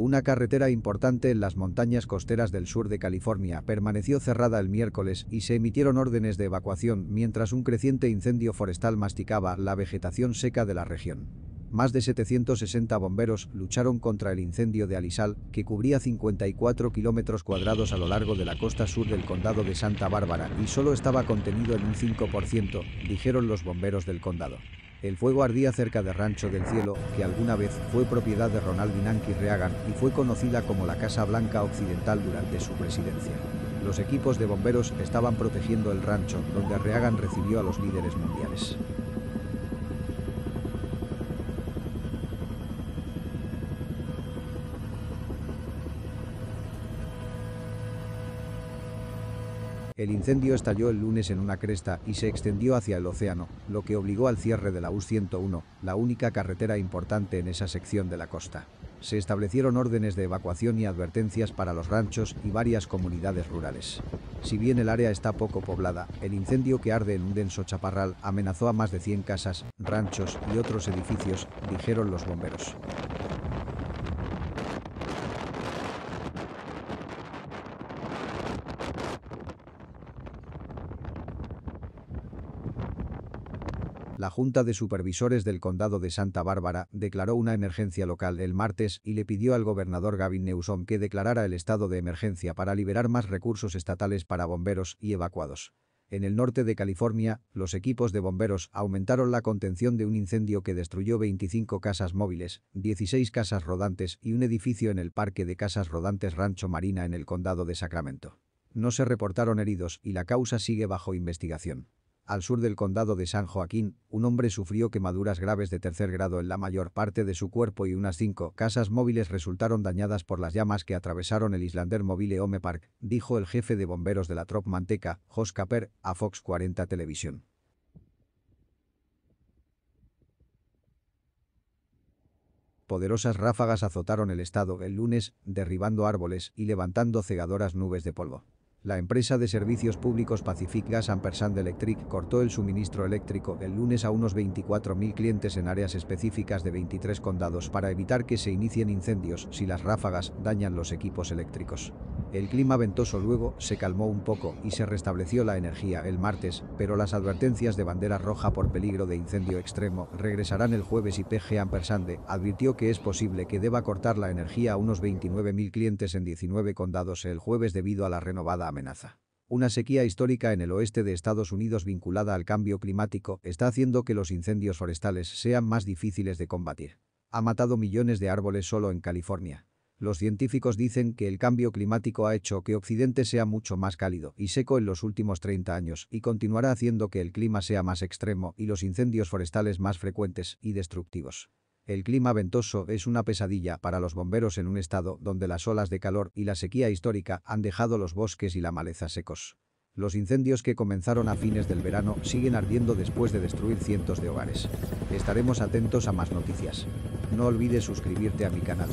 Una carretera importante en las montañas costeras del sur de California permaneció cerrada el miércoles y se emitieron órdenes de evacuación mientras un creciente incendio forestal masticaba la vegetación seca de la región. Más de 760 bomberos lucharon contra el incendio de Alisal, que cubría 54 kilómetros cuadrados a lo largo de la costa sur del condado de Santa Bárbara y solo estaba contenido en un 5%, dijeron los bomberos del condado. El fuego ardía cerca de Rancho del Cielo, que alguna vez fue propiedad de Ronald Nanki Reagan y fue conocida como la Casa Blanca Occidental durante su presidencia. Los equipos de bomberos estaban protegiendo el rancho, donde Reagan recibió a los líderes mundiales. El incendio estalló el lunes en una cresta y se extendió hacia el océano, lo que obligó al cierre de la U-101, la única carretera importante en esa sección de la costa. Se establecieron órdenes de evacuación y advertencias para los ranchos y varias comunidades rurales. Si bien el área está poco poblada, el incendio que arde en un denso chaparral amenazó a más de 100 casas, ranchos y otros edificios, dijeron los bomberos. La Junta de Supervisores del Condado de Santa Bárbara declaró una emergencia local el martes y le pidió al gobernador Gavin Newsom que declarara el estado de emergencia para liberar más recursos estatales para bomberos y evacuados. En el norte de California, los equipos de bomberos aumentaron la contención de un incendio que destruyó 25 casas móviles, 16 casas rodantes y un edificio en el parque de casas rodantes Rancho Marina en el condado de Sacramento. No se reportaron heridos y la causa sigue bajo investigación al sur del condado de San Joaquín, un hombre sufrió quemaduras graves de tercer grado en la mayor parte de su cuerpo y unas cinco casas móviles resultaron dañadas por las llamas que atravesaron el Islander Mobile Home Park, dijo el jefe de bomberos de la Trop Manteca, Jos Caper, a Fox 40 Televisión. poderosas ráfagas azotaron el estado el lunes, derribando árboles y levantando cegadoras nubes de polvo. La empresa de servicios públicos Pacific Gas Ampersand Electric cortó el suministro eléctrico el lunes a unos 24.000 clientes en áreas específicas de 23 condados para evitar que se inicien incendios si las ráfagas dañan los equipos eléctricos. El clima ventoso luego se calmó un poco y se restableció la energía el martes, pero las advertencias de bandera roja por peligro de incendio extremo regresarán el jueves y PG Ampersande advirtió que es posible que deba cortar la energía a unos 29.000 clientes en 19 condados el jueves debido a la renovada amenaza. Una sequía histórica en el oeste de Estados Unidos vinculada al cambio climático está haciendo que los incendios forestales sean más difíciles de combatir. Ha matado millones de árboles solo en California. Los científicos dicen que el cambio climático ha hecho que Occidente sea mucho más cálido y seco en los últimos 30 años y continuará haciendo que el clima sea más extremo y los incendios forestales más frecuentes y destructivos. El clima ventoso es una pesadilla para los bomberos en un estado donde las olas de calor y la sequía histórica han dejado los bosques y la maleza secos. Los incendios que comenzaron a fines del verano siguen ardiendo después de destruir cientos de hogares. Estaremos atentos a más noticias. No olvides suscribirte a mi canal.